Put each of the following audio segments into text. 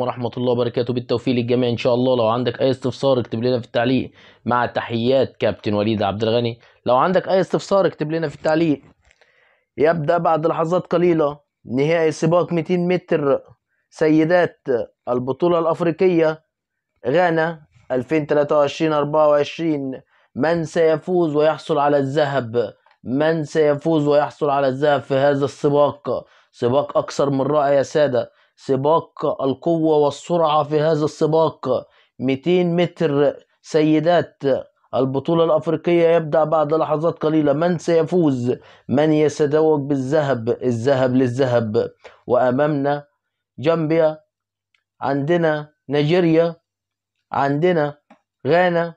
ورحمة الله وبركاته بالتوفيق للجميع إن شاء الله لو عندك أي استفسار اكتب لنا في التعليق مع تحيات كابتن وليد عبد الغني لو عندك أي استفسار اكتب لنا في التعليق يبدأ بعد لحظات قليلة نهائي سباق 200 متر سيدات البطولة الأفريقية غانا 2023-24 من سيفوز ويحصل على الذهب من سيفوز ويحصل على الذهب في هذا السباق سباق أكثر من رائع يا سادة سباق القوة والسرعة في هذا السباق 200 متر سيدات البطولة الأفريقية يبدأ بعد لحظات قليلة من سيفوز من يتزوج بالذهب الذهب للذهب وأمامنا جامبيا عندنا نيجيريا عندنا غانا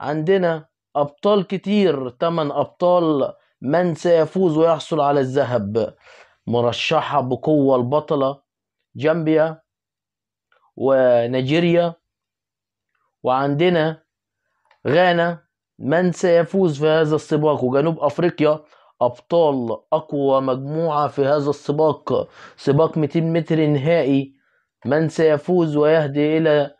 عندنا أبطال كتير تمن أبطال من سيفوز ويحصل على الذهب مرشحة بقوة البطلة جامبيا ونيجيريا وعندنا غانا من سيفوز في هذا السباق وجنوب افريقيا ابطال اقوى مجموعه في هذا السباق سباق 200 متر نهائي من سيفوز ويهدي الى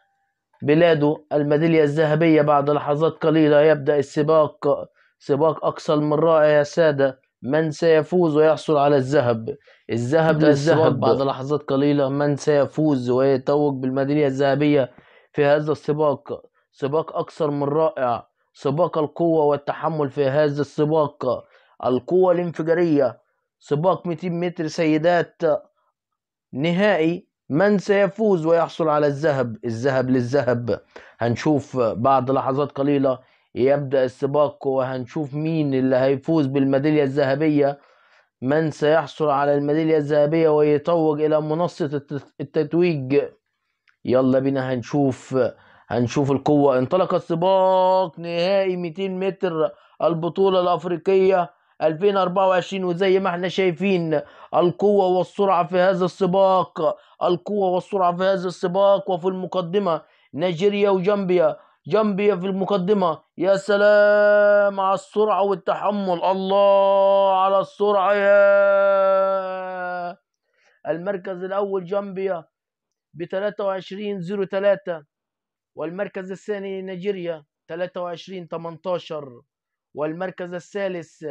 بلاده الميداليه الذهبيه بعد لحظات قليله يبدا السباق سباق اكثر من رائع يا ساده من سيفوز ويحصل على الذهب الذهب للذهب بعد لحظات قليلة من سيفوز ويتوج بالميدالية الذهبية في هذا السباق سباق أكثر من رائع سباق القوة والتحمل في هذا السباق القوة الانفجارية سباق 200 متر سيدات نهائي من سيفوز ويحصل على الذهب الذهب للذهب هنشوف بعد لحظات قليلة يبدأ السباق وهنشوف مين اللي هيفوز بالميدالية الذهبية من سيحصل على الميدالية الذهبية ويتوج إلى منصة التتويج يلا بينا هنشوف هنشوف القوة انطلق السباق نهائي 200 متر البطولة الأفريقية 2024 وزي ما احنا شايفين القوة والسرعة في هذا السباق القوة والسرعة في هذا السباق وفي المقدمة نيجيريا وجامبيا جنبي في المقدمة يا سلام على السرعة والتحمل الله على السرعة يا المركز الأول جنبي ب 23.03 والمركز الثاني نيجيريا 23.18 والمركز الثالث 23.42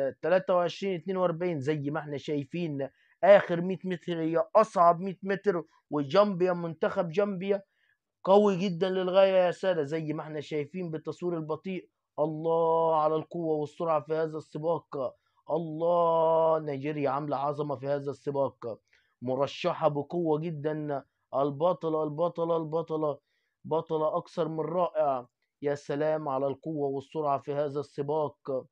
زي ما احنا شايفين اخر 100 متر هي اصعب 100 متر وجامبيا منتخب جامبيا قوي جدا للغاية يا سادة زي ما احنا شايفين بالتصوير البطيء الله على القوة والسرعة في هذا السباق الله نيجيريا عاملة عظمة في هذا السباق مرشحة بقوة جدا البطلة البطلة البطلة بطلة أكثر من رائعة يا سلام على القوة والسرعة في هذا السباق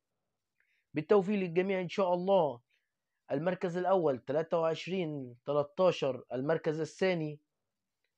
بالتوفيق للجميع إن شاء الله المركز الأول 23 13 المركز الثاني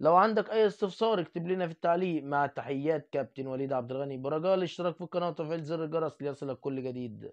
لو عندك اي استفسار اكتب لنا في التعليق مع تحيات كابتن وليد عبد الغني برجاء الاشتراك في القناه وتفعيل زر الجرس ليصلك كل جديد